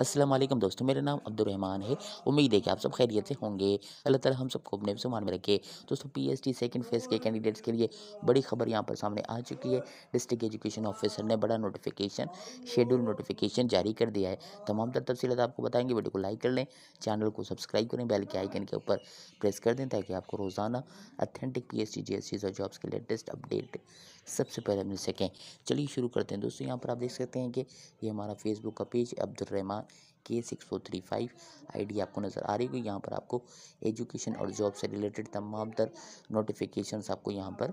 अस्सलाम वालेकुम दोस्तों मेरा नाम अब्दुलरहमान है उम्मीद है कि आप सब खैरियत से होंगे अल्लाह ताला हम सबको अपने सामान में रखे दोस्तों P S T second phase के कैंडिडेट्स के लिए बड़ी खबर यहाँ पर सामने आ चुकी है डिस्ट्रिक्ट एजुकेशन ऑफिसर ने बड़ा नोटिफिकेशन शेड्यूल नोटिफिकेशन जारी कर दिया है तमाम तर तफसीत आपको बताएंगे वीडियो को लाइक कर लें चैनल को सब्सक्राइब करें बेल के आइकन के ऊपर प्रेस कर दें ताकि आपको रोज़ाना authentic P S T G S T और जॉब्स के लेटेस्ट अपडेट सबसे पहले मिल सकें चलिए शुरू करते हैं दोस्तों यहाँ पर आप देख सकते हैं कि ये हमारा फेसबुक का पेज अब्दुलरहमान के सिक्स फोर थ्री फाइव आई आपको नज़र आ रही होगी यहाँ पर आपको एजुकेशन और जॉब से रिलेटेड तमाम तर नोटिफिकेशन आपको यहाँ पर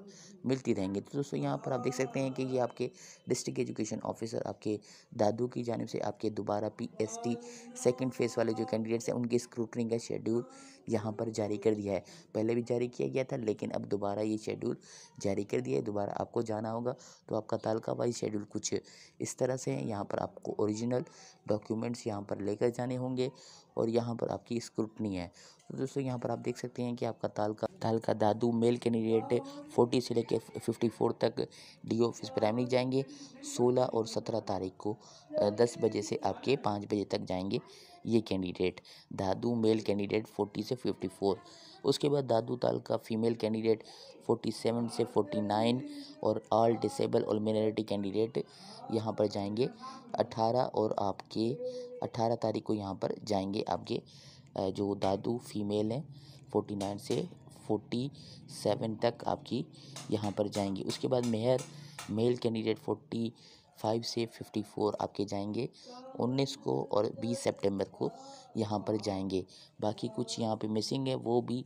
मिलती रहेंगी तो दोस्तों यहाँ पर आप देख सकते हैं कि ये आपके डिस्ट्रिक्ट एजुकेशन ऑफिसर आपके दादू की जानब से आपके दोबारा P S T second phase वाले जो कैंडिडेट्स हैं उनकी स्क्रूटनी का शेड्यूल यहाँ पर जारी कर दिया है पहले भी जारी किया गया था लेकिन अब दोबारा ये शेड्यूल जारी कर दिया है दोबारा आपको जाना होगा तो आपका तालका वाइज शेड्यूल कुछ इस तरह से है यहाँ पर आपको ओरिजिनल डॉक्यूमेंट्स यहाँ पर पर लेकर जाने होंगे और यहाँ पर आपकी स्क्रूटनी है तो दोस्तों यहाँ पर आप देख सकते हैं कि आपका ताल का ताल का दादू मेल कैंडिडेट फोर्टी से लेकर फिफ्टी फोर तक डी ऑफिस प्राइमरी जाएंगे सोलह और सत्रह तारीख को दस बजे से आपके पाँच बजे तक जाएंगे ये candidate Dadu male candidate forty से फिफ्टी फोर उसके बाद दादू ताल का फीमेल कैंडिडेट फोर्टी सेवन से फोर्टी नाइन और ऑल डिसेबल और मिनोरिटी कैंडिडेट यहाँ पर जाएंगे अठारह और आपके अठारह तारीख को यहाँ पर जाएंगे आपके जो दादू फीमेल हैं फोर्टी नाइन से 47 सेवन तक आपकी यहाँ पर जाएंगी उसके बाद मेहर मेल कैंडिडेट 45 फाइव से फिफ्टी फोर आपके जाएंगे उन्नीस को और बीस सितंबर को यहाँ पर जाएंगे बाकी कुछ यहाँ पे मिसिंग है वो भी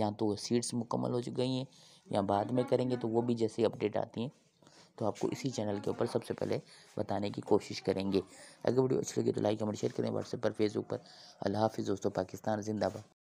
या तो सीट्स मुकम्मल हो गई हैं या बाद में करेंगे तो वो भी जैसे अपडेट आती हैं तो आपको इसी चैनल के ऊपर सबसे पहले बताने की कोशिश करेंगे अगर वीडियो अच्छी लगी तो लाइक कमेंट शेयर करें व्हाट्सएप पर फेसबुक पर अल्लाह हाफिज़ दोस्तों पाकिस्तान जिंदाबाद